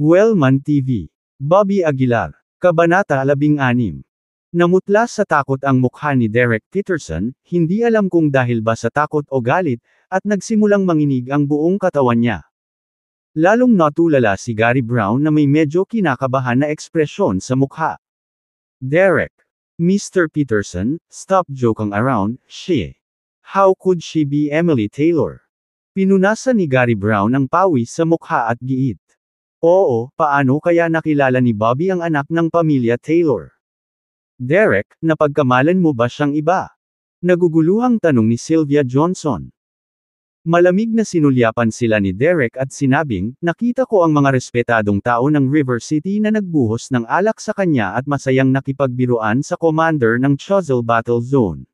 Wellman TV. Bobby Aguilar. Kabanata 16. Namutla sa takot ang mukha ni Derek Peterson, hindi alam kung dahil ba sa takot o galit, at nagsimulang manginig ang buong katawan niya. Lalong natulala si Gary Brown na may medyo kinakabahan na ekspresyon sa mukha. Derek. Mr. Peterson, stop joking around, she. How could she be Emily Taylor? Pinunasan ni Gary Brown ang pawis sa mukha at giit. Oo, paano kaya nakilala ni Bobby ang anak ng pamilya Taylor? Derek, napagkamalan mo ba siyang iba? Naguguluhang tanong ni Sylvia Johnson. Malamig na sinulyapan sila ni Derek at sinabing, nakita ko ang mga respetadong tao ng River City na nagbuhos ng alak sa kanya at masayang nakipagbiruan sa commander ng Chuzzle Battle Zone.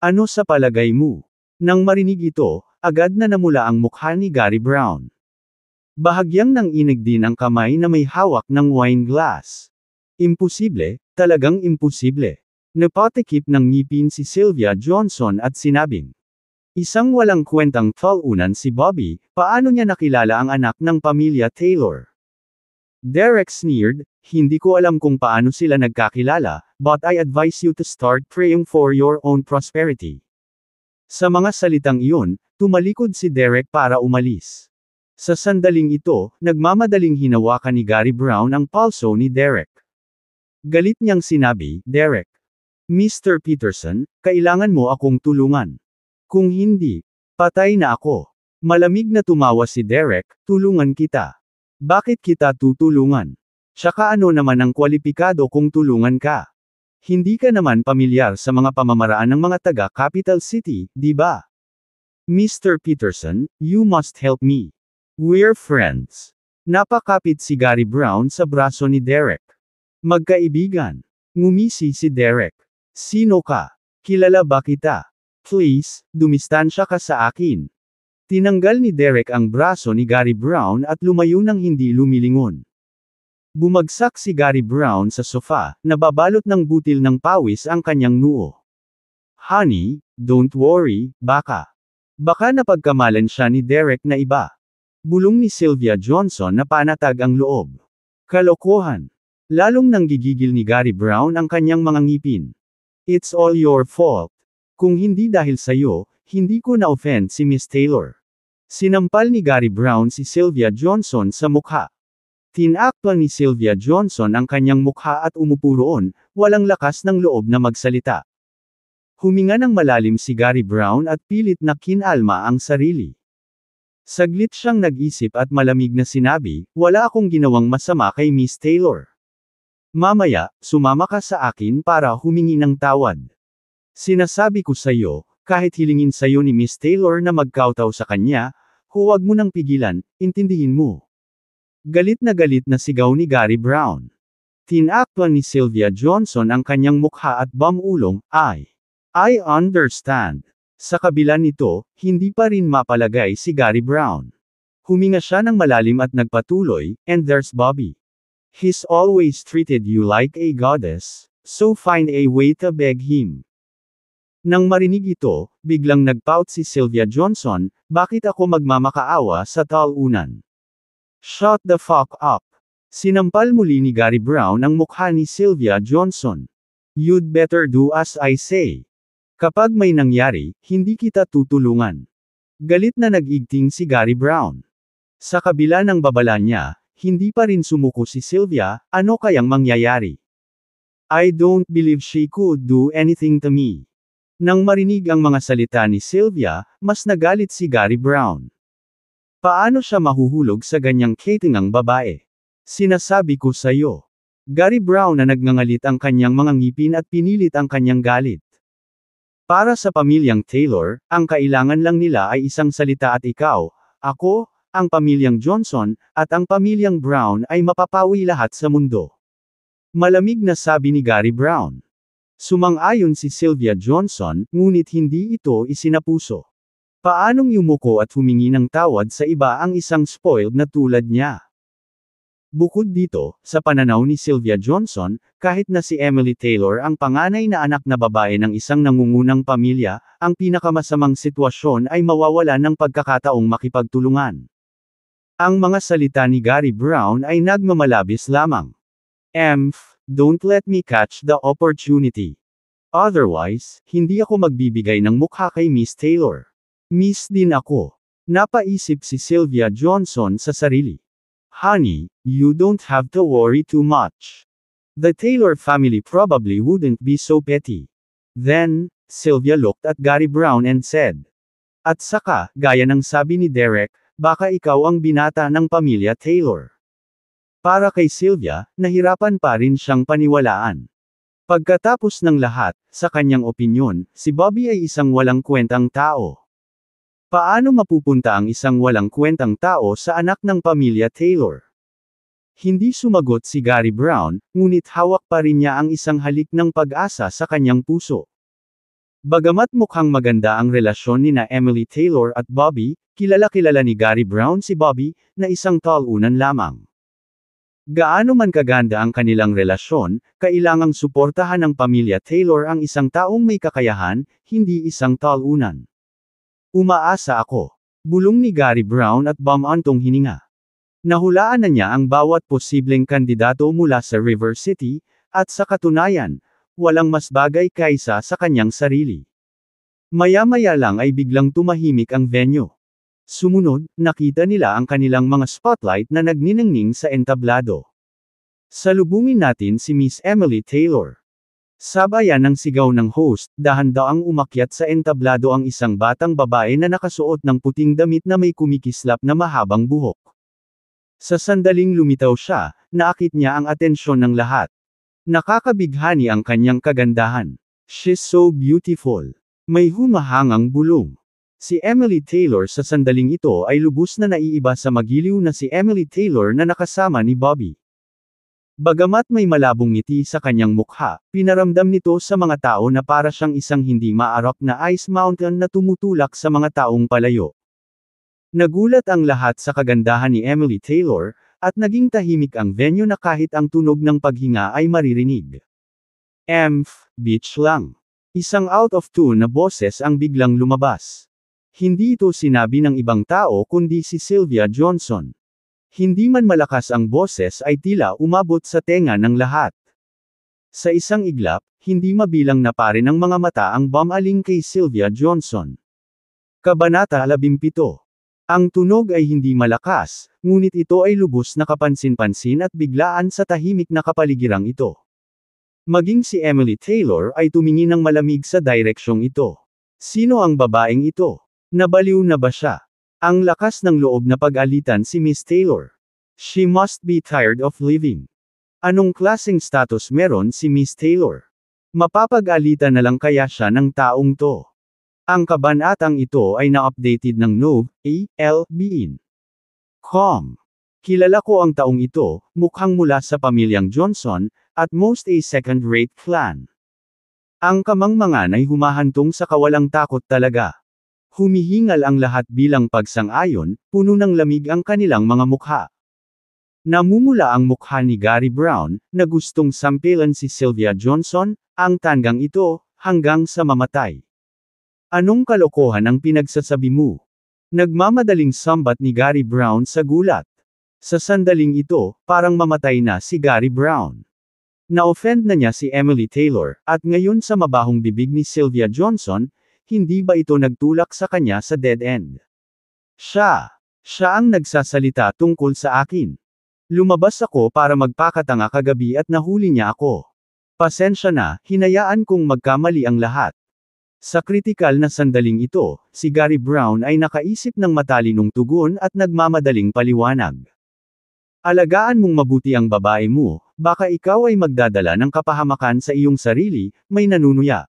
Ano sa palagay mo? Nang marinig ito, agad na namula ang mukha ni Gary Brown. Bahagyang nang inig din ang kamay na may hawak ng wine glass. Imposible, talagang imposible. Napatikip ng ngipin si Sylvia Johnson at sinabing. Isang walang kwentang falunan si Bobby, paano niya nakilala ang anak ng pamilya Taylor? Derek sneered, hindi ko alam kung paano sila nagkakilala, but I advise you to start praying for your own prosperity. Sa mga salitang iyon, tumalikod si Derek para umalis. Sa sandaling ito, nagmamadaling hinawakan ni Gary Brown ang palso ni Derek. Galit niyang sinabi, Derek. Mr. Peterson, kailangan mo akong tulungan. Kung hindi, patay na ako. Malamig na tumawa si Derek, tulungan kita. Bakit kita tutulungan? Tsaka ano naman ang kwalipikado kung tulungan ka? Hindi ka naman pamilyar sa mga pamamaraan ng mga taga Capital City, di ba? Mr. Peterson, you must help me. We're friends. Napakapit si Gary Brown sa braso ni Derek. Magkaibigan. Ngumisi si Derek. Sino ka? Kilala ba kita? Please, dumistansya ka sa akin. Tinanggal ni Derek ang braso ni Gary Brown at lumayo nang hindi lumilingon. Bumagsak si Gary Brown sa sofa, nababalot ng butil ng pawis ang kanyang noo. Honey, don't worry, baka. Baka napagkamalan siya ni Derek na iba. Bulong ni Sylvia Johnson na panatag ang loob. Kalokohan. Lalong nang gigigil ni Gary Brown ang kanyang mga ngipin. It's all your fault. Kung hindi dahil sa'yo, hindi ko na-offend si Miss Taylor. Sinampal ni Gary Brown si Sylvia Johnson sa mukha. Tinakpan ni Sylvia Johnson ang kanyang mukha at umupo roon, walang lakas ng loob na magsalita. Huminga ng malalim si Gary Brown at pilit na kinalma ang sarili. Saglit siyang nag-isip at malamig na sinabi, wala akong ginawang masama kay Miss Taylor. Mamaya, sumama ka sa akin para humingi ng tawad. Sinasabi ko sa iyo, kahit hilingin sa iyo ni Miss Taylor na magkautaw sa kanya, huwag mo nang pigilan, intindihin mo. Galit na galit na sigaw ni Gary Brown. Tinakpan ni Sylvia Johnson ang kanyang mukha at bamulong, I. I understand. Sa kabila nito, hindi pa rin mapalagay si Gary Brown. Huminga siya ng malalim at nagpatuloy, and there's Bobby. He's always treated you like a goddess, so find a way to beg him. Nang marinig ito, biglang nagpout si Sylvia Johnson, bakit ako magmamakaawa sa talunan? Shut the fuck up. Sinampal muli ni Gary Brown ang mukha ni Sylvia Johnson. You'd better do as I say. Kapag may nangyari, hindi kita tutulungan. Galit na nagigting si Gary Brown. Sa kabila ng babala niya, hindi pa rin sumuko si Sylvia, ano kayang mangyayari? I don't believe she could do anything to me. Nang marinig ang mga salita ni Sylvia, mas nagalit si Gary Brown. Paano siya mahuhulog sa ganyang katingang babae? Sinasabi ko sa'yo. Gary Brown na nagngangalit ang kanyang mga ngipin at pinilit ang kanyang galit. Para sa pamilyang Taylor, ang kailangan lang nila ay isang salita at ikaw, ako, ang pamilyang Johnson, at ang pamilyang Brown ay mapapawi lahat sa mundo. Malamig na sabi ni Gary Brown. Sumang-ayon si Sylvia Johnson, ngunit hindi ito isinapuso. Paanong yumuko at humingi ng tawad sa iba ang isang spoiled na tulad niya? Bukod dito, sa pananaw ni Sylvia Johnson, kahit na si Emily Taylor ang panganay na anak na babae ng isang nangungunang pamilya, ang pinakamasamang sitwasyon ay mawawala ng pagkakataong makipagtulungan. Ang mga salita ni Gary Brown ay nagmamalabis lamang. Emph, don't let me catch the opportunity. Otherwise, hindi ako magbibigay ng mukha kay Miss Taylor. Miss din ako. Napaisip si Sylvia Johnson sa sarili. Honey, you don't have to worry too much. The Taylor family probably wouldn't be so petty. Then, Sylvia looked at Gary Brown and said. At saka, gaya ng sabi ni Derek, baka ikaw ang binata ng pamilya Taylor. Para kay Sylvia, nahirapan pa rin siyang paniwalaan. Pagkatapos ng lahat, sa kanyang opinion, si Bobby ay isang walang kwentang tao. Paano mapupunta ang isang walang kwentang tao sa anak ng pamilya Taylor? Hindi sumagot si Gary Brown, ngunit hawak pa rin niya ang isang halik ng pag-asa sa kanyang puso. Bagamat mukhang maganda ang relasyon ni na Emily Taylor at Bobby, kilala-kilala ni Gary Brown si Bobby, na isang talunan lamang. Gaano man kaganda ang kanilang relasyon, kailangang suportahan ng pamilya Taylor ang isang taong may kakayahan, hindi isang talunan. Umaasa ako. Bulong ni Gary Brown at bamantong hininga. Nahulaan na niya ang bawat posibleng kandidato mula sa River City, at sa katunayan, walang mas bagay kaysa sa kanyang sarili. Maya-maya lang ay biglang tumahimik ang venue. Sumunod, nakita nila ang kanilang mga spotlight na nagniningning sa entablado. Salubungin natin si Miss Emily Taylor. Sabayan ng sigaw ng host, dahan-daang umakyat sa entablado ang isang batang babae na nakasuot ng puting damit na may kumikislap na mahabang buhok. Sa sandaling lumitaw siya, naakit niya ang atensyon ng lahat. Nakakabighani ang kanyang kagandahan. She's so beautiful. May humahangang bulong. Si Emily Taylor sa sandaling ito ay lubos na naiiba sa magiliw na si Emily Taylor na nakasama ni Bobby. Bagamat may malabong ngiti sa kanyang mukha, pinaramdam nito sa mga tao na para siyang isang hindi maarok na ice mountain na tumutulak sa mga taong palayo. Nagulat ang lahat sa kagandahan ni Emily Taylor, at naging tahimik ang venue na kahit ang tunog ng paghinga ay maririnig. Emph, bitch lang. Isang out of tune na boses ang biglang lumabas. Hindi ito sinabi ng ibang tao kundi si Sylvia Johnson. Hindi man malakas ang boses ay tila umabot sa tenga ng lahat. Sa isang iglap, hindi mabilang na pare ng mga mata ang bumaling kay Sylvia Johnson. Kabanata 17. Ang tunog ay hindi malakas, ngunit ito ay lubos na kapansin-pansin at biglaan sa tahimik na kapaligirang ito. Maging si Emily Taylor ay tumingin ng malamig sa direksyong ito. Sino ang babaeng ito? Nabaliw na ba siya? Ang lakas ng loob na pag-alitan si Miss Taylor. She must be tired of living. Anong klaseng status meron si Miss Taylor? Mapapag-alitan na lang kaya siya ng taong to. Ang kabanatang ito ay na-updated ng Nov. A. L. Kilala ko ang taong ito, mukhang mula sa pamilyang Johnson, at most a second-rate clan. Ang kamangmangan ay humahantong sa kawalang takot talaga. Humihingal ang lahat bilang pagsang-ayon, puno ng lamig ang kanilang mga mukha. Namumula ang mukha ni Gary Brown, na gustong sampilan si Sylvia Johnson, ang tanggang ito, hanggang sa mamatay. Anong kalokohan ang pinagsasabi mo? Nagmamadaling sambat ni Gary Brown sa gulat. Sa sandaling ito, parang mamatay na si Gary Brown. Na-offend na niya si Emily Taylor, at ngayon sa mabahong bibig ni Sylvia Johnson, hindi ba ito nagtulak sa kanya sa dead end? Siya! Siya ang nagsasalita tungkol sa akin. Lumabas ako para magpakatanga kagabi at nahuli niya ako. Pasensya na, hinayaan kong magkamali ang lahat. Sa kritikal na sandaling ito, si Gary Brown ay nakaisip ng matalinong tugon at nagmamadaling paliwanag. Alagaan mong mabuti ang babae mo, baka ikaw ay magdadala ng kapahamakan sa iyong sarili, may nanunuya.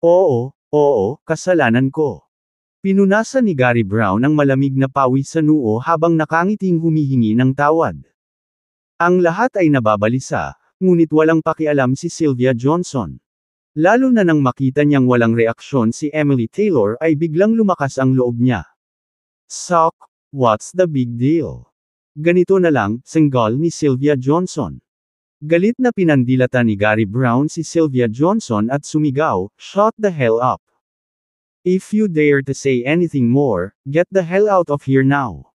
Oo, Oo, kasalanan ko. Pinunasan ni Gary Brown ang malamig na pawis sa noo habang nakangiting humihingi ng tawad. Ang lahat ay nababalisa, ngunit walang pakialam si Sylvia Johnson. Lalo na nang makita niyang walang reaksyon si Emily Taylor ay biglang lumakas ang loob niya. Sock, what's the big deal? Ganito na lang, singgol ni Sylvia Johnson. Galit na pinandilata ni Gary Brown si Sylvia Johnson at sumigaw, Shut the hell up. If you dare to say anything more, get the hell out of here now.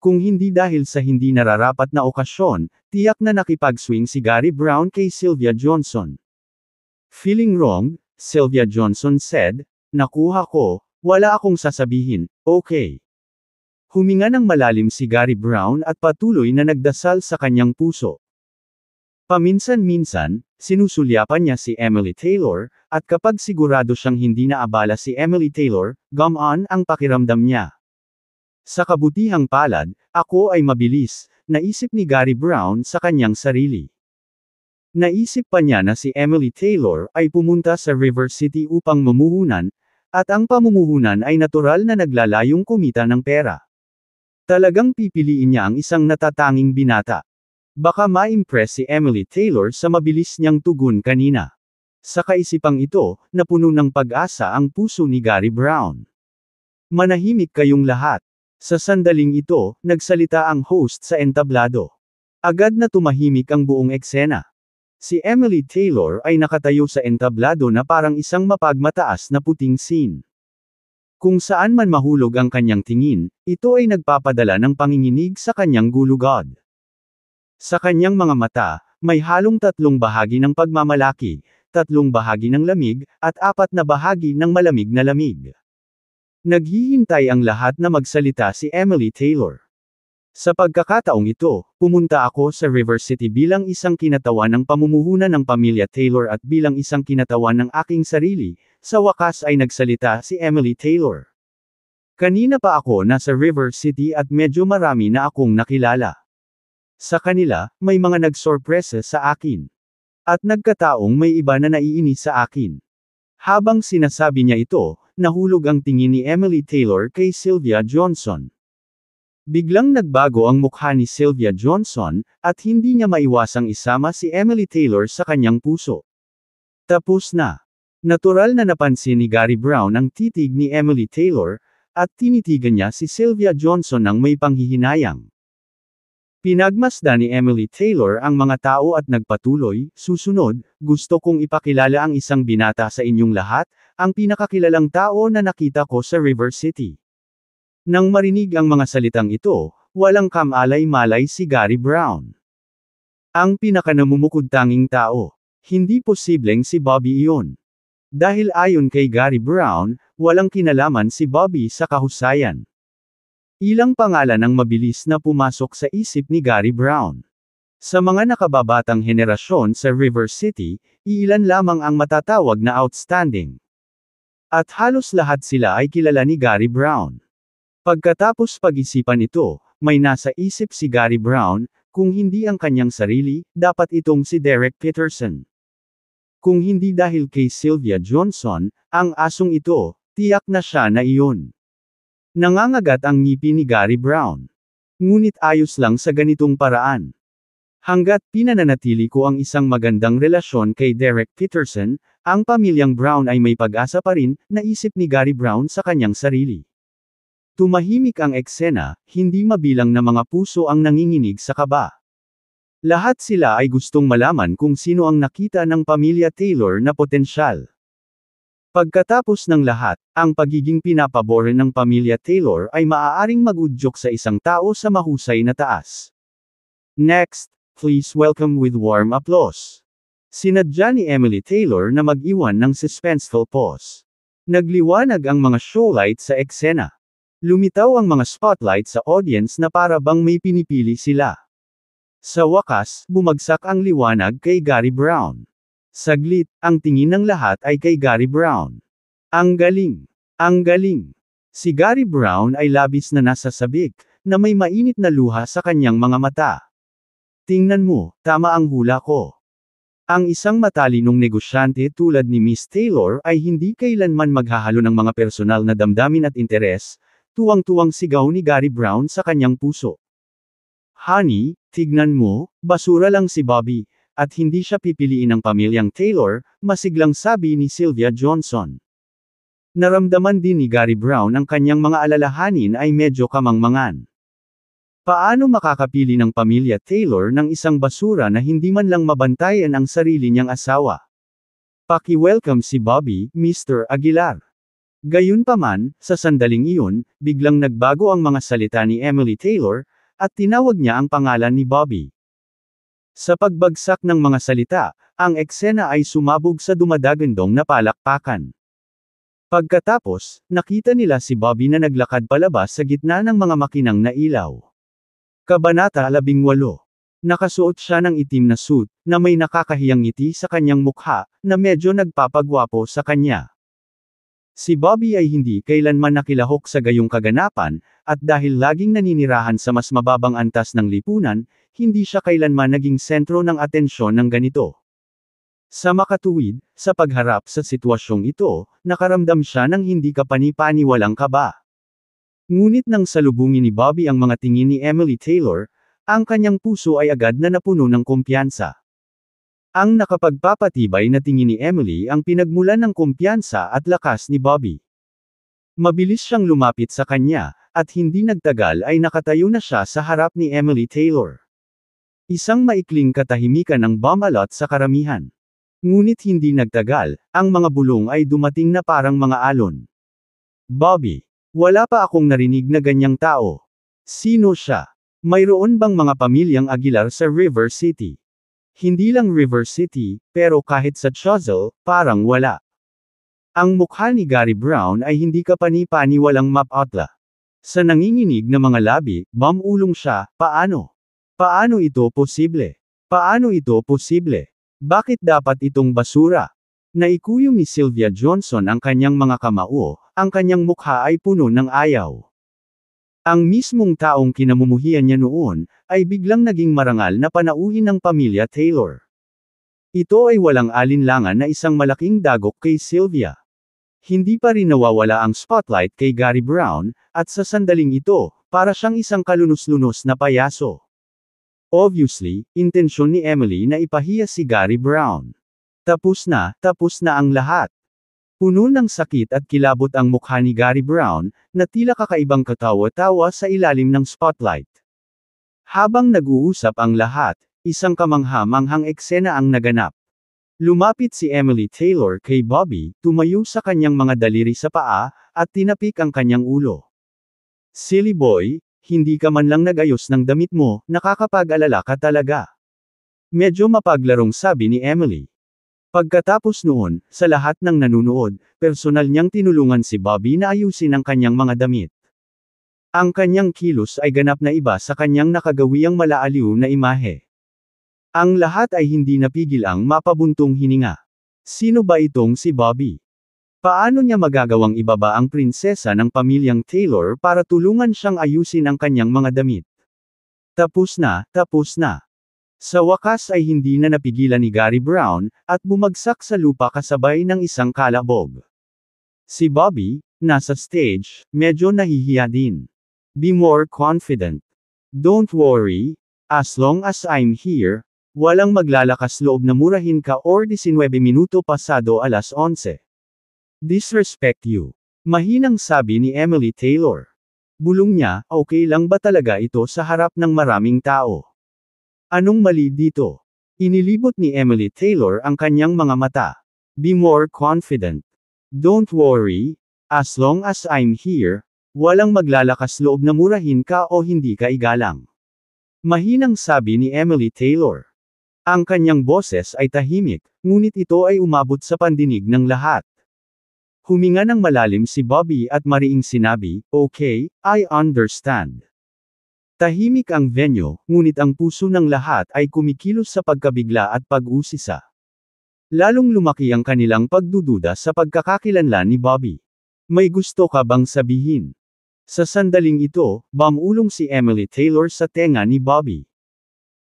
Kung hindi dahil sa hindi nararapat na okasyon, tiyak na nakipag-swing si Gary Brown kay Sylvia Johnson. Feeling wrong, Sylvia Johnson said, Nakuha ko, wala akong sasabihin, okay. Huminga ng malalim si Gary Brown at patuloy na nagdasal sa kanyang puso. Paminsan-minsan, sinusulyapan niya si Emily Taylor, at kapag sigurado siyang hindi naabala si Emily Taylor, gum on ang pakiramdam niya. Sa kabutihang palad, ako ay mabilis, naisip ni Gary Brown sa kanyang sarili. Naisip pa niya na si Emily Taylor ay pumunta sa River City upang mamuhunan, at ang pamumuhunan ay natural na naglalayong kumita ng pera. Talagang pipiliin niya ang isang natatanging binata. Baka ma-impress si Emily Taylor sa mabilis niyang tugon kanina. Sa kaisipang ito, napuno ng pag-asa ang puso ni Gary Brown. Manahimik kayong lahat. Sa sandaling ito, nagsalita ang host sa entablado. Agad na tumahimik ang buong eksena. Si Emily Taylor ay nakatayo sa entablado na parang isang mapagmataas na puting sin. Kung saan man mahulog ang kanyang tingin, ito ay nagpapadala ng panginginig sa kanyang gulugod. Sa kanyang mga mata, may halong tatlong bahagi ng pagmamalaki, tatlong bahagi ng lamig, at apat na bahagi ng malamig na lamig. Naghihintay ang lahat na magsalita si Emily Taylor. Sa pagkakataong ito, pumunta ako sa River City bilang isang kinatawan ng pamumuhunan ng pamilya Taylor at bilang isang kinatawan ng aking sarili, sa wakas ay nagsalita si Emily Taylor. Kanina pa ako nasa River City at medyo marami na akong nakilala. Sa kanila, may mga nagsorpresa sa akin. At nagkataong may iba na naiinis sa akin. Habang sinasabi niya ito, nahulog ang tingin ni Emily Taylor kay Sylvia Johnson. Biglang nagbago ang mukha ni Sylvia Johnson, at hindi niya maiwasang isama si Emily Taylor sa kanyang puso. Tapos na. Natural na napansin ni Gary Brown ang titig ni Emily Taylor, at tinitigan niya si Sylvia Johnson ng may panghihinayang. Pinagmasda ni Emily Taylor ang mga tao at nagpatuloy, susunod, gusto kong ipakilala ang isang binata sa inyong lahat, ang pinakakilalang tao na nakita ko sa River City. Nang marinig ang mga salitang ito, walang kamalay-malay si Gary Brown. Ang pinakanamumukod tanging tao. Hindi posibleng si Bobby iyon. Dahil ayon kay Gary Brown, walang kinalaman si Bobby sa kahusayan. Ilang pangalan ang mabilis na pumasok sa isip ni Gary Brown. Sa mga nakababatang henerasyon sa River City, iilan lamang ang matatawag na outstanding. At halos lahat sila ay kilala ni Gary Brown. Pagkatapos pag-isipan ito, may nasa isip si Gary Brown, kung hindi ang kanyang sarili, dapat itong si Derek Peterson. Kung hindi dahil kay Sylvia Johnson, ang asong ito, tiyak na siya na iyon. Nangangagat ang ngipi ni Gary Brown. Ngunit ayos lang sa ganitong paraan. Hanggat pinananatili ko ang isang magandang relasyon kay Derek Peterson, ang pamilyang Brown ay may pag-asa pa rin, naisip ni Gary Brown sa kanyang sarili. Tumahimik ang eksena, hindi mabilang na mga puso ang nanginginig sa kaba. Lahat sila ay gustong malaman kung sino ang nakita ng pamilya Taylor na potensyal. Pagkatapos ng lahat, ang pagiging pinapabore ng pamilya Taylor ay maaaring magudyok sa isang tao sa mahusay na taas. Next, please welcome with warm applause. Sinadya ni Emily Taylor na mag-iwan ng suspenseful pause. Nagliwanag ang mga showlight sa eksena. Lumitaw ang mga spotlight sa audience na para bang may pinipili sila. Sa wakas, bumagsak ang liwanag kay Gary Brown. Saglit, ang tingin ng lahat ay kay Gary Brown. Ang galing! Ang galing! Si Gary Brown ay labis na nasasabik, na may mainit na luha sa kanyang mga mata. Tingnan mo, tama ang hula ko. Ang isang matalinong negosyante tulad ni Miss Taylor ay hindi kailanman maghahalo ng mga personal na damdamin at interes, tuwang-tuwang sigaw ni Gary Brown sa kanyang puso. Honey, tignan mo, basura lang si Bobby, at hindi siya pipiliin ng pamilyang Taylor, masiglang sabi ni Sylvia Johnson. Naramdaman din ni Gary Brown ang kanyang mga alalahanin ay medyo kamangmangan. Paano makakapili ng pamilya Taylor ng isang basura na hindi man lang mabantayan ang sarili niyang asawa? Paki-welcome si Bobby, Mr. Aguilar. Gayunpaman, sa sandaling iyon, biglang nagbago ang mga salita ni Emily Taylor, at tinawag niya ang pangalan ni Bobby. Sa pagbagsak ng mga salita, ang eksena ay sumabog sa dumadagandong na palakpakan. Pagkatapos, nakita nila si Bobby na naglakad palabas sa gitna ng mga makinang na ilaw. Kabanata 18. Nakasuot siya ng itim na suit, na may nakakahiyang ngiti sa kanyang mukha, na medyo nagpapagwapo sa kanya. Si Bobby ay hindi kailanman nakilahok sa gayong kaganapan, at dahil laging naninirahan sa mas mababang antas ng lipunan, hindi siya kailanman naging sentro ng atensyon ng ganito. Sa makatuwid, sa pagharap sa sitwasyong ito, nakaramdam siya ng hindi kapanipaniwalang kaba. Ngunit nang salubungin ni Bobby ang mga tingin ni Emily Taylor, ang kanyang puso ay agad na napuno ng kumpiyansa. Ang nakapagpapatibay na tingin ni Emily ang pinagmulan ng kumpiyansa at lakas ni Bobby. Mabilis siyang lumapit sa kanya, at hindi nagtagal ay nakatayo na siya sa harap ni Emily Taylor. Isang maikling katahimikan ang Bomalot sa karamihan. Ngunit hindi nagtagal, ang mga bulong ay dumating na parang mga alon. Bobby, wala pa akong narinig na ganyang tao. Sino siya? Mayroon bang mga pamilyang Aguilar sa River City? Hindi lang River City, pero kahit sa Chuzzle, parang wala. Ang mukha ni Gary Brown ay hindi kapani paniwalang walang mapotla. Sa nanginginig na mga labi, bamulong siya, paano? Paano ito posible? Paano ito posible? Bakit dapat itong basura? Naikuyo ni Sylvia Johnson ang kanyang mga kamao, ang kanyang mukha ay puno ng ayaw. Ang mismong taong kinamumuhian niya noon, ay biglang naging marangal na panauhin ng pamilya Taylor. Ito ay walang alinlangan na isang malaking dagok kay Sylvia. Hindi pa rin nawawala ang spotlight kay Gary Brown, at sa sandaling ito, para siyang isang kalunos-lunos na payaso. Obviously, intensyon ni Emily na ipahiya si Gary Brown. Tapos na, tapos na ang lahat. Puno ng sakit at kilabot ang mukha ni Gary Brown, na tila kakaibang katawa-tawa sa ilalim ng spotlight. Habang nag-uusap ang lahat, isang kamangha eksena ang naganap. Lumapit si Emily Taylor kay Bobby, tumayo sa kanyang mga daliri sa paa, at tinapik ang kanyang ulo. Silly boy, hindi ka man lang nagayos ng damit mo, nakakapag-alala ka talaga. Medyo mapaglarong sabi ni Emily. Pagkatapos noon, sa lahat ng nanunood, personal niyang tinulungan si Bobby na ayusin ang kanyang mga damit. Ang kanyang kilos ay ganap na iba sa kanyang nakagawiang malaaliw na imahe. Ang lahat ay hindi napigil ang mapabuntong hininga. Sino ba itong si Bobby? Paano niya magagawang ibaba ang prinsesa ng pamilyang Taylor para tulungan siyang ayusin ang kanyang mga damit? Tapos na, tapos na. Sa wakas ay hindi na napigilan ni Gary Brown, at bumagsak sa lupa kasabay ng isang kalabog. Si Bobby, nasa stage, medyo nahihiya din. Be more confident. Don't worry, as long as I'm here, walang maglalakas loob na murahin ka or 19 minuto pasado alas 11. Disrespect you. Mahinang sabi ni Emily Taylor. Bulong niya, okay lang ba talaga ito sa harap ng maraming tao? Anong mali dito? Inilibot ni Emily Taylor ang kanyang mga mata. Be more confident. Don't worry, as long as I'm here, walang maglalakas loob na murahin ka o hindi ka igalang. Mahinang sabi ni Emily Taylor. Ang kanyang boses ay tahimik, ngunit ito ay umabot sa pandinig ng lahat. Huminga ng malalim si Bobby at mariing sinabi, Okay, I understand. Tahimik ang venue, ngunit ang puso ng lahat ay kumikilos sa pagkabigla at pag-usisa. Lalong lumaki ang kanilang pagdududa sa pagkakakilanlan ni Bobby. May gusto ka bang sabihin? Sa sandaling ito, bamulong si Emily Taylor sa tenga ni Bobby.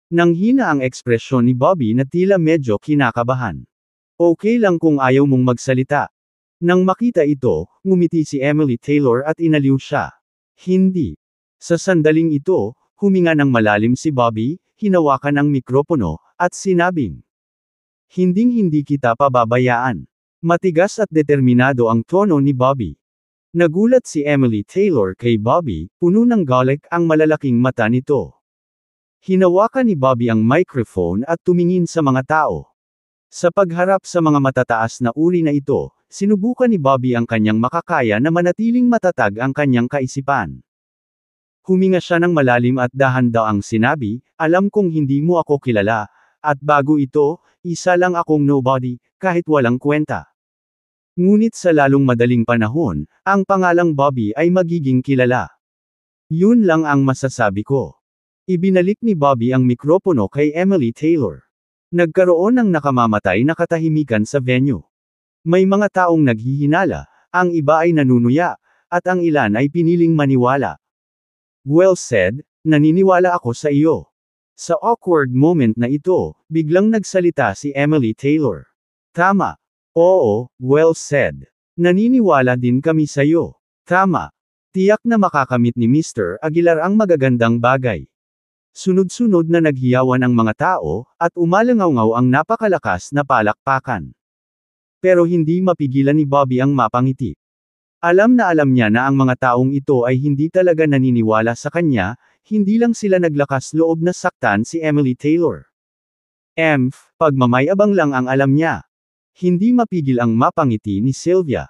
Nanghina ang ekspresyon ni Bobby na tila medyo kinakabahan. Okay lang kung ayaw mong magsalita, nang makita ito, ngumiti si Emily Taylor at inaliw siya. Hindi. Sa sandaling ito, huminga ng malalim si Bobby, hinawakan ang mikropono, at sinabing. Hinding-hindi kita pababayaan. Matigas at determinado ang tono ni Bobby. Nagulat si Emily Taylor kay Bobby, puno ng galak ang malalaking mata nito. Hinawakan ni Bobby ang microphone at tumingin sa mga tao. Sa pagharap sa mga matataas na uri na ito, sinubukan ni Bobby ang kanyang makakaya na manatiling matatag ang kanyang kaisipan. Huminga siya ng malalim at dahan daw ang sinabi, alam kong hindi mo ako kilala, at bago ito, isa lang akong nobody, kahit walang kwenta. Ngunit sa lalong madaling panahon, ang pangalang Bobby ay magiging kilala. Yun lang ang masasabi ko. Ibinalik ni Bobby ang mikropono kay Emily Taylor. Nagkaroon ng nakamamatay na katahimikan sa venue. May mga taong naghihinala, ang iba ay nanunuya, at ang ilan ay piniling maniwala. Well said, naniniwala ako sa iyo. Sa awkward moment na ito, biglang nagsalita si Emily Taylor. Tama. Oo, well said. Naniniwala din kami sa iyo. Tama. Tiyak na makakamit ni Mr. Aguilar ang magagandang bagay. Sunod-sunod na naghiyawan ang mga tao, at umalangaw ang napakalakas na palakpakan. Pero hindi mapigilan ni Bobby ang mapangiti. Alam na alam niya na ang mga taong ito ay hindi talaga naniniwala sa kanya, hindi lang sila naglakas loob na saktan si Emily Taylor. Emph, pagmamayabang lang ang alam niya. Hindi mapigil ang mapangiti ni Sylvia.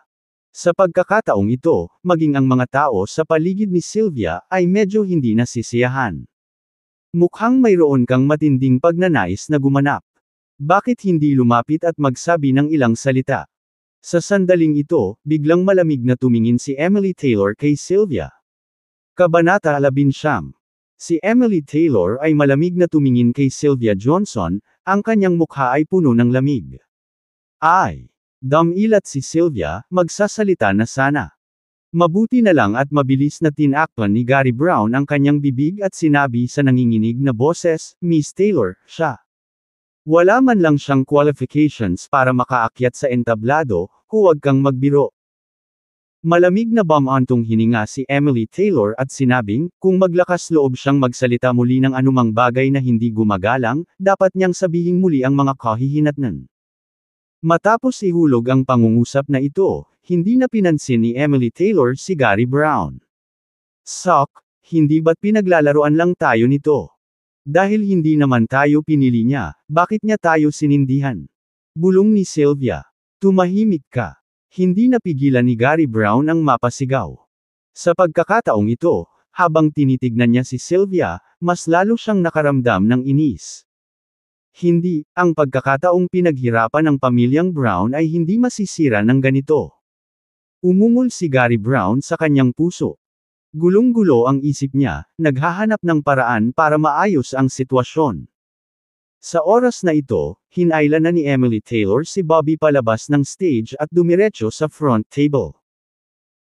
Sa pagkakataong ito, maging ang mga tao sa paligid ni Sylvia ay medyo hindi nasisiyahan. Mukhang mayroon kang matinding pagnanais na gumanap. Bakit hindi lumapit at magsabi ng ilang salita? Sa sandaling ito, biglang malamig na tumingin si Emily Taylor kay Sylvia. Kabanata 11. Si Emily Taylor ay malamig na tumingin kay Sylvia Johnson, ang kanyang mukha ay puno ng lamig. Ay! Damilat si Sylvia, magsasalita na sana. Mabuti na lang at mabilis na tinakpan ni Gary Brown ang kanyang bibig at sinabi sa nanginginig na boses, Miss Taylor, siya. Wala man lang siyang qualifications para makaakyat sa entablado, huwag kang magbiro. Malamig na bamantong hininga si Emily Taylor at sinabing, kung maglakas loob siyang magsalita muli ng anumang bagay na hindi gumagalang, dapat niyang sabihin muli ang mga kahihinatnan. Matapos ihulog ang pangungusap na ito, hindi na pinansin ni Emily Taylor si Gary Brown. Sok, hindi ba't pinaglalaroan lang tayo nito? Dahil hindi naman tayo pinili niya, bakit niya tayo sinindihan? Bulong ni Sylvia. Tumahimik ka. Hindi napigilan ni Gary Brown ang mapasigaw. Sa pagkakataong ito, habang tinitignan niya si Sylvia, mas lalo siyang nakaramdam ng inis. Hindi, ang pagkakataong pinaghirapan ng pamilyang Brown ay hindi masisira ng ganito. Umungol si Gary Brown sa kanyang puso. Gulong-gulo ang isip niya, naghahanap ng paraan para maayos ang sitwasyon. Sa oras na ito, hinayla na ni Emily Taylor si Bobby palabas ng stage at dumiretso sa front table.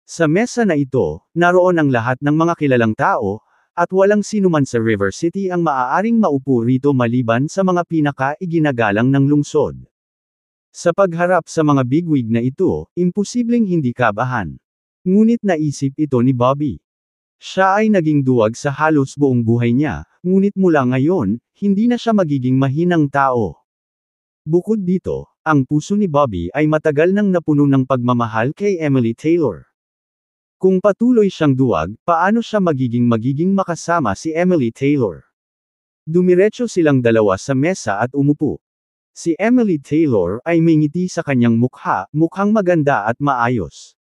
Sa mesa na ito, naroon ang lahat ng mga kilalang tao, at walang sinuman sa River City ang maaaring maupo rito maliban sa mga pinaka-iginagalang ng lungsod. Sa pagharap sa mga bigwig na ito, imposibleng hindi kabahan. Ngunit naisip ito ni Bobby. Siya ay naging duwag sa halos buong buhay niya, ngunit mula ngayon, hindi na siya magiging mahinang tao. Bukod dito, ang puso ni Bobby ay matagal nang napuno ng pagmamahal kay Emily Taylor. Kung patuloy siyang duwag, paano siya magiging magiging makasama si Emily Taylor? Dumiretso silang dalawa sa mesa at umupo. Si Emily Taylor ay may sa kanyang mukha, mukhang maganda at maayos.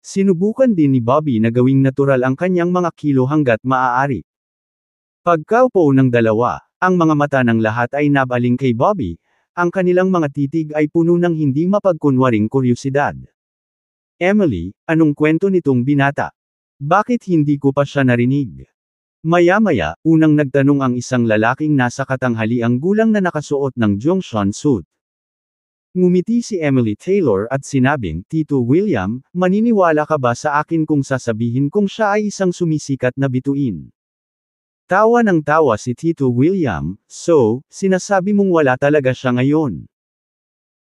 Sinubukan din ni Bobby na gawing natural ang kanyang mga kilo hanggat maaari. Pagkaupo ng dalawa, ang mga mata ng lahat ay nabaling kay Bobby, ang kanilang mga titig ay puno ng hindi mapagkunwaring kuryosidad. Emily, anong kwento nitong binata? Bakit hindi ko pa siya narinig? Maya-maya, unang nagtanong ang isang lalaking nasa katanghali ang gulang na nakasuot ng Jongshan suit. Ngumiti si Emily Taylor at sinabing, Tito William, maniniwala ka ba sa akin kung sasabihin kong siya ay isang sumisikat na bituin? Tawa ng tawa si Tito William, so, sinasabi mong wala talaga siya ngayon.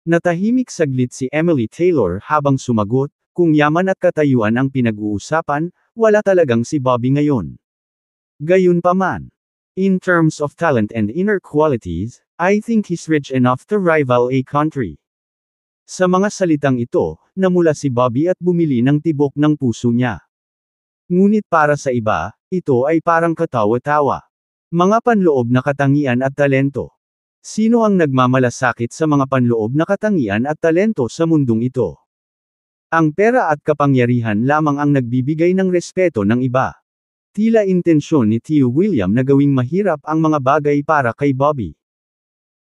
Natahimik saglit si Emily Taylor habang sumagot, kung yaman at katayuan ang pinag-uusapan, wala talagang si Bobby ngayon. Gayunpaman, in terms of talent and inner qualities, I think he's rich enough to rival a country. Sa mga salitang ito, namula si Bobby at bumili ng tibok ng puso niya. Ngunit para sa iba, ito ay parang katawa-tawa. Mga panloob na katangian at talento. Sino ang nagmamalasakit sa mga panloob na katangian at talento sa mundong ito? Ang pera at kapangyarihan lamang ang nagbibigay ng respeto ng iba. Tila intensyon ni Tio William na gawing mahirap ang mga bagay para kay Bobby.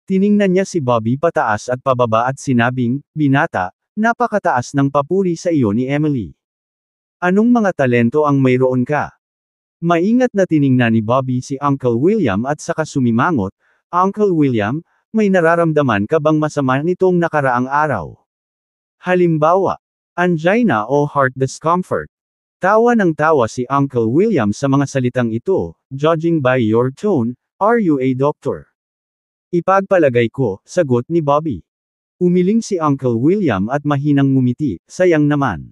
Tiningnan niya si Bobby pataas at pababa at sinabing, Binata, napakataas ng papuri sa iyo ni Emily. Anong mga talento ang mayroon ka? Maingat na tiningnan ni Bobby si Uncle William at saka sumimangot, Uncle William, may nararamdaman ka bang masama nitong nakaraang araw? Halimbawa, angina o heart discomfort. Tawa ng tawa si Uncle William sa mga salitang ito, judging by your tone, are you a doctor? Ipagpalagay ko, sagot ni Bobby. Umiling si Uncle William at mahinang ngumiti, sayang naman.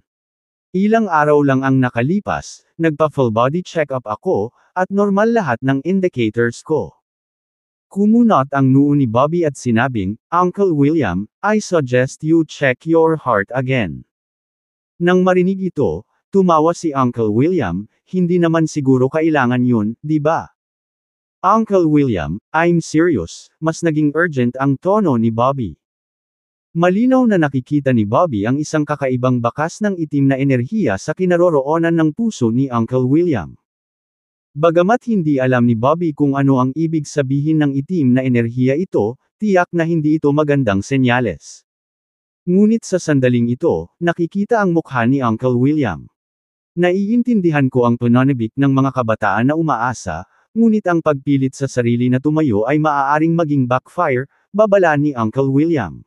Ilang araw lang ang nakalipas, nagpa-full body check-up ako, at normal lahat ng indicators ko. Kumunot ang noo ni Bobby at sinabing, Uncle William, I suggest you check your heart again. Nang marinig ito, tumawa si Uncle William, hindi naman siguro kailangan yun, di ba? Uncle William, I'm serious, mas naging urgent ang tono ni Bobby. Malinaw na nakikita ni Bobby ang isang kakaibang bakas ng itim na enerhiya sa kinaroroonan ng puso ni Uncle William. Bagamat hindi alam ni Bobby kung ano ang ibig sabihin ng itim na enerhiya ito, tiyak na hindi ito magandang senyales. Ngunit sa sandaling ito, nakikita ang mukha ni Uncle William. Naiintindihan ko ang pananabik ng mga kabataan na umaasa, Ngunit ang pagpilit sa sarili na tumayo ay maaaring maging backfire, babala ni Uncle William.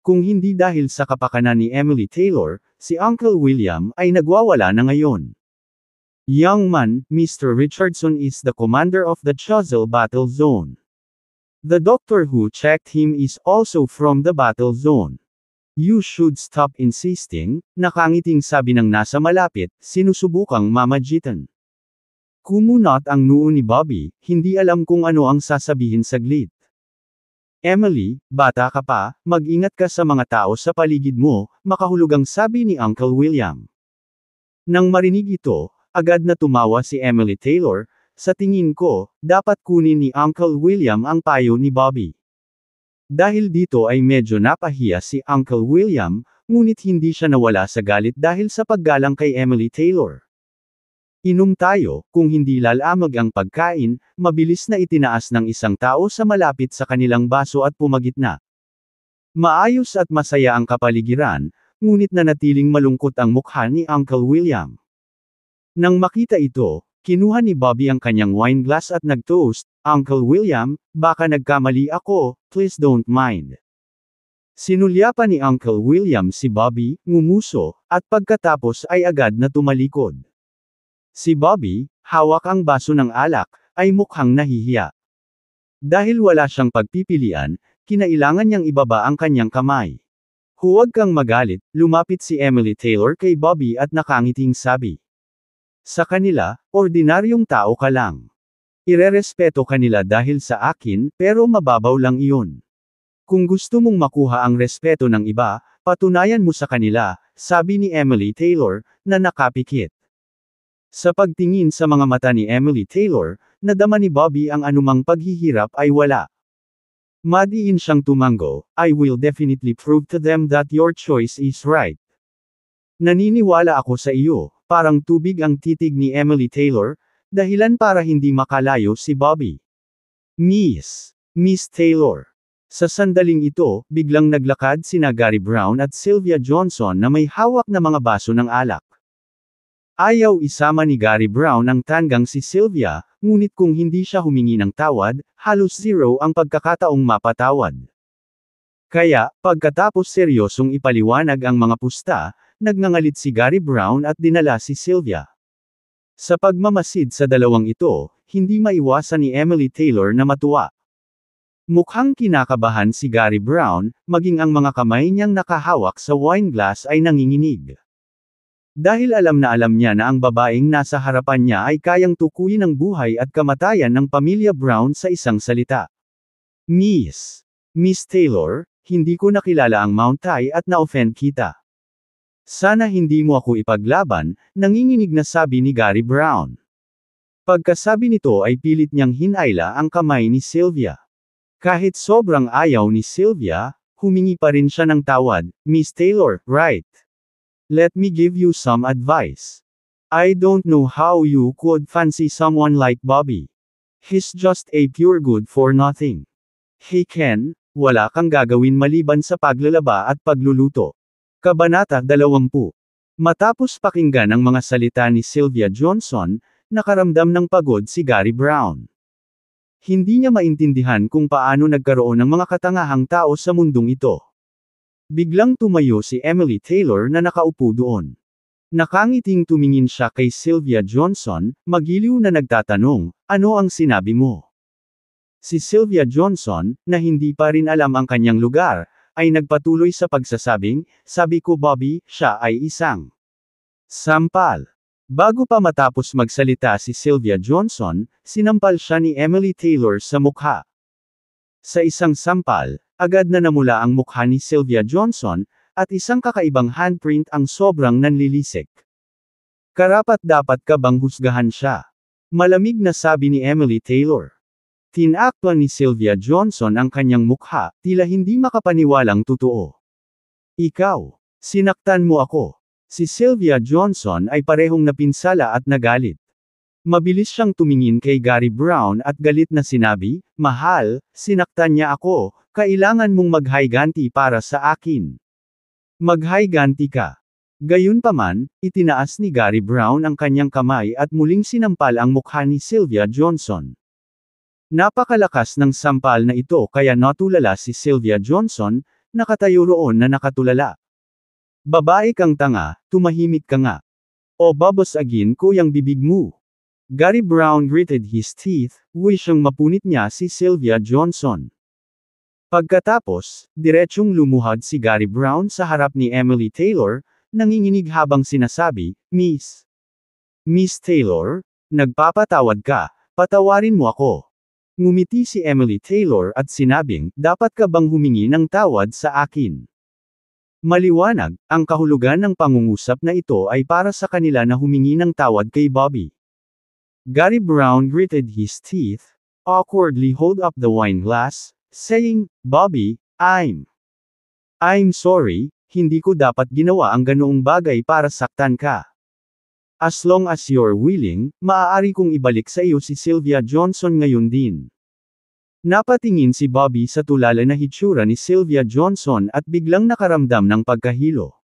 Kung hindi dahil sa kapakanan ni Emily Taylor, si Uncle William ay nagwawala na ngayon. Young man, Mr. Richardson is the commander of the Chuzzle Battle Zone. The doctor who checked him is also from the battle zone. You should stop insisting, nakangiting sabi ng nasa malapit, sinusubukang mamajitan. Kumunot ang noo ni Bobby, hindi alam kung ano ang sasabihin saglit. Emily, bata ka pa, mag-ingat ka sa mga tao sa paligid mo, makahulugang sabi ni Uncle William. Nang marinig ito, agad na tumawa si Emily Taylor, sa tingin ko, dapat kunin ni Uncle William ang payo ni Bobby. Dahil dito ay medyo napahiya si Uncle William, ngunit hindi siya nawala sa galit dahil sa paggalang kay Emily Taylor. Inom tayo, kung hindi lalamag ang pagkain, mabilis na itinaas ng isang tao sa malapit sa kanilang baso at pumagitna. Maayos at masaya ang kapaligiran, ngunit nanatiling malungkot ang mukha ni Uncle William. Nang makita ito, kinuha ni Bobby ang kanyang wine glass at nagtoast, Uncle William, baka nagkamali ako, please don't mind. Sinulya pa ni Uncle William si Bobby, ngumuso, at pagkatapos ay agad na tumalikod. Si Bobby, hawak ang baso ng alak, ay mukhang nahihiya. Dahil wala siyang pagpipilian, kinailangan niyang ibaba ang kanyang kamay. Huwag kang magalit, lumapit si Emily Taylor kay Bobby at nakangiting sabi. Sa kanila, ordinaryong tao ka lang. Irerespeto ka nila dahil sa akin, pero mababaw lang iyon. Kung gusto mong makuha ang respeto ng iba, patunayan mo sa kanila, sabi ni Emily Taylor, na nakapikit. Sa pagtingin sa mga mata ni Emily Taylor, nadama ni Bobby ang anumang paghihirap ay wala. Madiin siyang tumango, I will definitely prove to them that your choice is right. Naniniwala ako sa iyo, parang tubig ang titig ni Emily Taylor, dahilan para hindi makalayo si Bobby. Miss! Miss Taylor! Sa sandaling ito, biglang naglakad sina Gary Brown at Sylvia Johnson na may hawak na mga baso ng alak. Ayaw isama ni Gary Brown ang tanggang si Sylvia, ngunit kung hindi siya humingi ng tawad, halos zero ang pagkakataong mapatawad. Kaya, pagkatapos seryosong ipaliwanag ang mga pusta, nagngangalit si Gary Brown at dinala si Sylvia. Sa pagmamasid sa dalawang ito, hindi maiwasan ni Emily Taylor na matuwa. Mukhang kinakabahan si Gary Brown, maging ang mga kamay niyang nakahawak sa wine glass ay nanginginig. Dahil alam na alam niya na ang babaeng nasa harapan niya ay kayang tukuyin ang buhay at kamatayan ng pamilya Brown sa isang salita. Miss. Miss Taylor, hindi ko nakilala ang Mount Tai at na-offend kita. Sana hindi mo ako ipaglaban, nanginginig na sabi ni Gary Brown. Pagkasabi nito ay pilit niyang hinayla ang kamay ni Sylvia. Kahit sobrang ayaw ni Sylvia, humingi pa rin siya ng tawad, Miss Taylor, right? Let me give you some advice. I don't know how you could fancy someone like Bobby. He's just a pure good for nothing. He can, wala kang gagawin maliban sa paglalaba at pagluluto. Kabanata 20. Matapos pakinggan ang mga salita ni Sylvia Johnson, nakaramdam ng pagod si Gary Brown. Hindi niya maintindihan kung paano nagkaroon ng mga katangahang tao sa mundong ito. Biglang tumayo si Emily Taylor na nakaupo doon. Nakangiting tumingin siya kay Sylvia Johnson, magiliw na nagtatanong, ano ang sinabi mo? Si Sylvia Johnson, na hindi pa rin alam ang kanyang lugar, ay nagpatuloy sa pagsasabing, sabi ko Bobby, siya ay isang sampal. Bago pa matapos magsalita si Sylvia Johnson, sinampal siya ni Emily Taylor sa mukha. Sa isang sampal, agad na namula ang mukha ni Sylvia Johnson, at isang kakaibang handprint ang sobrang nanlilisik. Karapat dapat ka bang husgahan siya? Malamig na sabi ni Emily Taylor. Tinakpan ni Sylvia Johnson ang kanyang mukha, tila hindi makapaniwalang totoo. Ikaw, sinaktan mo ako. Si Sylvia Johnson ay parehong napinsala at nagalit. Mabilis siyang tumingin kay Gary Brown at galit na sinabi, Mahal, sinaktan niya ako, kailangan mong maghayganti para sa akin. Maghayganti ka. Gayunpaman, itinaas ni Gary Brown ang kanyang kamay at muling sinampal ang mukha ni Sylvia Johnson. Napakalakas ng sampal na ito kaya natulala si Sylvia Johnson, nakatayo roon na nakatulala. Babae kang tanga, tumahimik ka nga. O babasagin ko yung bibig mo. Gary Brown gritted his teeth, wishang mapunit niya si Sylvia Johnson. Pagkatapos, diretsyong lumuhad si Gary Brown sa harap ni Emily Taylor, nanginginig habang sinasabi, Miss. Miss Taylor, nagpapatawad ka, patawarin mo ako. Ngumiti si Emily Taylor at sinabing, dapat ka bang humingi ng tawad sa akin? Maliwanag, ang kahulugan ng pangungusap na ito ay para sa kanila na humingi ng tawad kay Bobby. Gary Brown gritted his teeth, awkwardly hold up the wine glass, saying, Bobby, I'm. I'm sorry, hindi ko dapat ginawa ang ganoong bagay para saktan ka. As long as you're willing, maaari kong ibalik sa iyo si Sylvia Johnson ngayon din. Napatingin si Bobby sa tulala na hitsura ni Sylvia Johnson at biglang nakaramdam ng pagkahilo.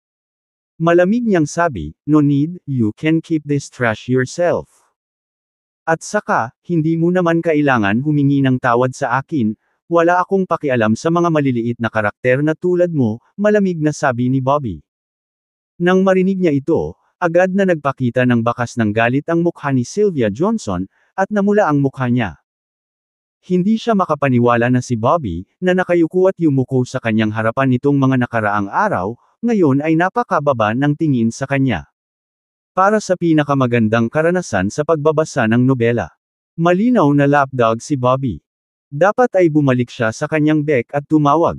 Malamig niyang sabi, no need, you can keep this trash yourself. At saka, hindi mo naman kailangan humingi ng tawad sa akin, wala akong pakialam sa mga maliliit na karakter na tulad mo, malamig na sabi ni Bobby. Nang marinig niya ito, agad na nagpakita ng bakas ng galit ang mukha ni Sylvia Johnson, at namula ang mukha niya. Hindi siya makapaniwala na si Bobby, na nakayuko at yumuko sa kanyang harapan nitong mga nakaraang araw, ngayon ay napakababa ng tingin sa kanya para sa pinakamagandang karanasan sa pagbabasa ng nobela. Malinaw na lapdog si Bobby. Dapat ay bumalik siya sa kanyang deck at tumawag.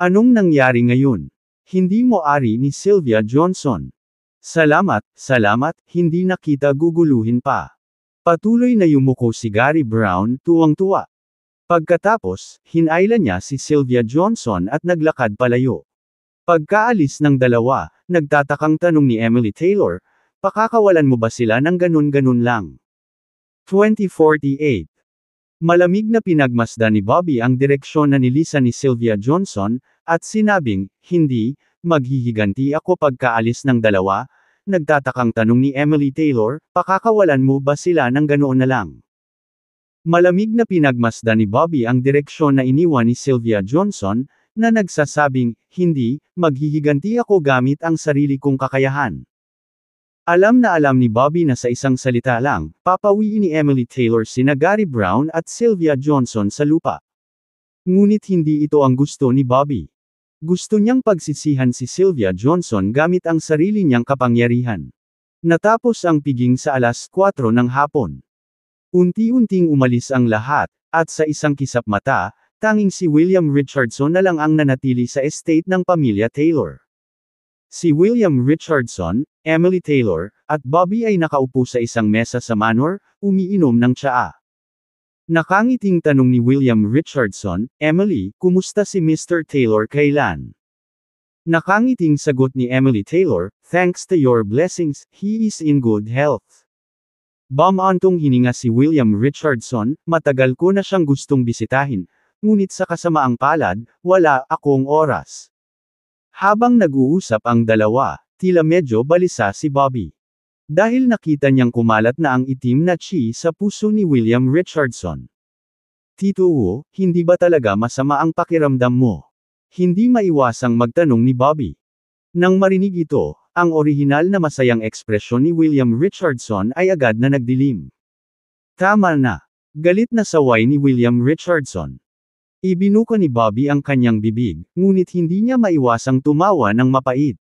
Anong nangyari ngayon? Hindi mo ari ni Sylvia Johnson. Salamat, salamat, hindi nakita guguluhin pa. Patuloy na yumuko si Gary Brown, tuwang-tuwa. Pagkatapos, hinayla niya si Sylvia Johnson at naglakad palayo. Pagkaalis ng dalawa, nagtatakang tanong ni Emily Taylor, Pakakawalan mo ba sila ng ganun-ganun lang? 2048 Malamig na pinagmasda ni Bobby ang direksyon na nilisa ni Sylvia Johnson, at sinabing, hindi, maghihiganti ako pagkaalis ng dalawa, nagtatakang tanong ni Emily Taylor, pakakawalan mo ba sila ng ganoon na lang? Malamig na pinagmasda ni Bobby ang direksyon na iniwan ni Sylvia Johnson, na nagsasabing, hindi, maghihiganti ako gamit ang sarili kong kakayahan. Alam na alam ni Bobby na sa isang salita lang, papawiin ni Emily Taylor si Gary Brown at Sylvia Johnson sa lupa. Ngunit hindi ito ang gusto ni Bobby. Gusto niyang pagsisihan si Sylvia Johnson gamit ang sarili niyang kapangyarihan. Natapos ang piging sa alas 4 ng hapon. Unti-unting umalis ang lahat, at sa isang kisap mata, tanging si William Richardson na lang ang nanatili sa estate ng pamilya Taylor. Si William Richardson, Emily Taylor, at Bobby ay nakaupo sa isang mesa sa manor, umiinom ng tsaa. Nakangiting tanong ni William Richardson, Emily, kumusta si Mr. Taylor kailan? Nakangiting sagot ni Emily Taylor, thanks to your blessings, he is in good health. Bumantong hininga si William Richardson, matagal ko na siyang gustong bisitahin, ngunit sa kasamaang palad, wala akong oras. Habang nag-uusap ang dalawa, Tila medyo balisa si Bobby. Dahil nakita niyang kumalat na ang itim na chi sa puso ni William Richardson. Tito Wu, hindi ba talaga masama ang pakiramdam mo? Hindi maiwasang magtanong ni Bobby. Nang marinig ito, ang orihinal na masayang ekspresyon ni William Richardson ay agad na nagdilim. Tama na. Galit na saway ni William Richardson. Ibinuko ni Bobby ang kanyang bibig, ngunit hindi niya maiwasang tumawa ng mapait.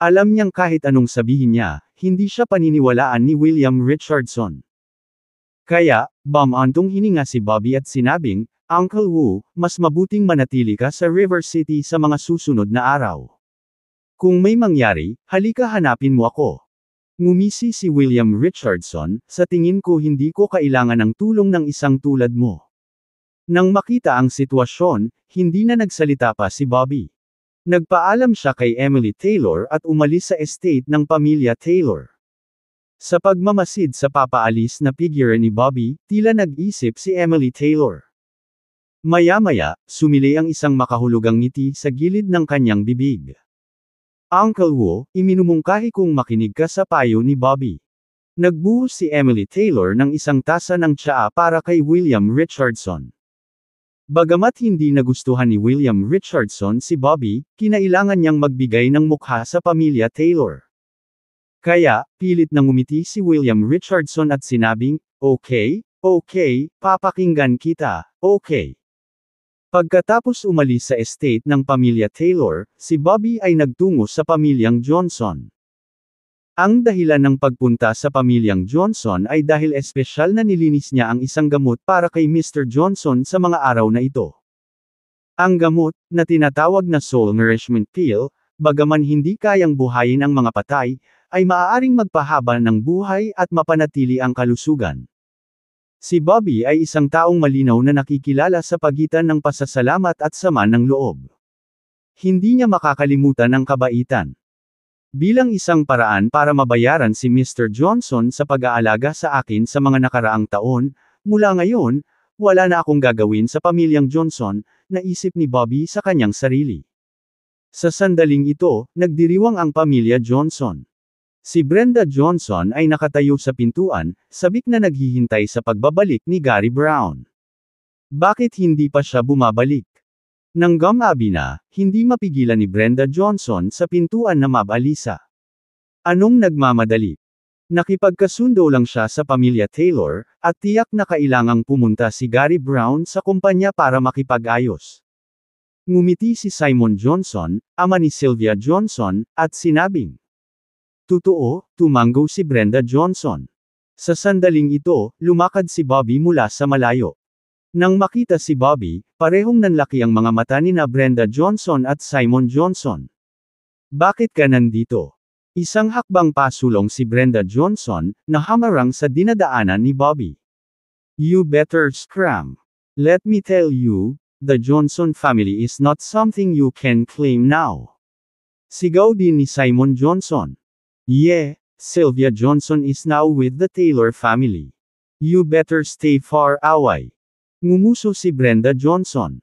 Alam niyang kahit anong sabihin niya, hindi siya paniniwalaan ni William Richardson. Kaya, bamantong hininga si Bobby at sinabing, Uncle Wu, mas mabuting manatili ka sa River City sa mga susunod na araw. Kung may mangyari, halika hanapin mo ako. Ngumisi si William Richardson, sa tingin ko hindi ko kailangan ng tulong ng isang tulad mo. Nang makita ang sitwasyon, hindi na nagsalita pa si Bobby. Nagpaalam siya kay Emily Taylor at umalis sa estate ng pamilya Taylor. Sa pagmamasid sa papaalis na figure ni Bobby, tila nag-isip si Emily Taylor. Maya-maya, sumili ang isang makahulugang ngiti sa gilid ng kanyang bibig. Uncle Wu, iminumungkahi kong makinig ka sa payo ni Bobby. Nagbuhos si Emily Taylor ng isang tasa ng tsaa para kay William Richardson. Bagamat hindi nagustuhan ni William Richardson si Bobby, kinailangan niyang magbigay ng mukha sa pamilya Taylor. Kaya, pilit na ngumiti si William Richardson at sinabing, Okay, okay, papakinggan kita, okay. Pagkatapos umalis sa estate ng pamilya Taylor, si Bobby ay nagtungo sa pamilyang Johnson. Ang dahilan ng pagpunta sa pamilyang Johnson ay dahil espesyal na nilinis niya ang isang gamot para kay Mr. Johnson sa mga araw na ito. Ang gamot, na tinatawag na soul nourishment pill, bagaman hindi kayang buhayin ang mga patay, ay maaaring magpahaba ng buhay at mapanatili ang kalusugan. Si Bobby ay isang taong malinaw na nakikilala sa pagitan ng pasasalamat at sama ng loob. Hindi niya makakalimutan ang kabaitan. Bilang isang paraan para mabayaran si Mr. Johnson sa pag-aalaga sa akin sa mga nakaraang taon, mula ngayon, wala na akong gagawin sa pamilyang Johnson, naisip ni Bobby sa kanyang sarili. Sa sandaling ito, nagdiriwang ang pamilya Johnson. Si Brenda Johnson ay nakatayo sa pintuan, sabik na naghihintay sa pagbabalik ni Gary Brown. Bakit hindi pa siya bumabalik? Nang gumabi na, hindi mapigilan ni Brenda Johnson sa pintuan na mabalisa. Anong nagmamadali? Nakipagkasundo lang siya sa pamilya Taylor, at tiyak na kailangang pumunta si Gary Brown sa kumpanya para makipag-ayos. Ngumiti si Simon Johnson, ama ni Sylvia Johnson, at sinabing, Totoo, tumanggaw si Brenda Johnson. Sa sandaling ito, lumakad si Bobby mula sa malayo. Nang makita si Bobby, parehong nanlaki ang mga mata ni na Brenda Johnson at Simon Johnson. Bakit ka nandito? Isang hakbang pasulong si Brenda Johnson, na hamarang sa dinadaanan ni Bobby. You better scram. Let me tell you, the Johnson family is not something you can claim now. Sigaw din ni Simon Johnson. Yeah, Sylvia Johnson is now with the Taylor family. You better stay far away. Ngumuso si Brenda Johnson.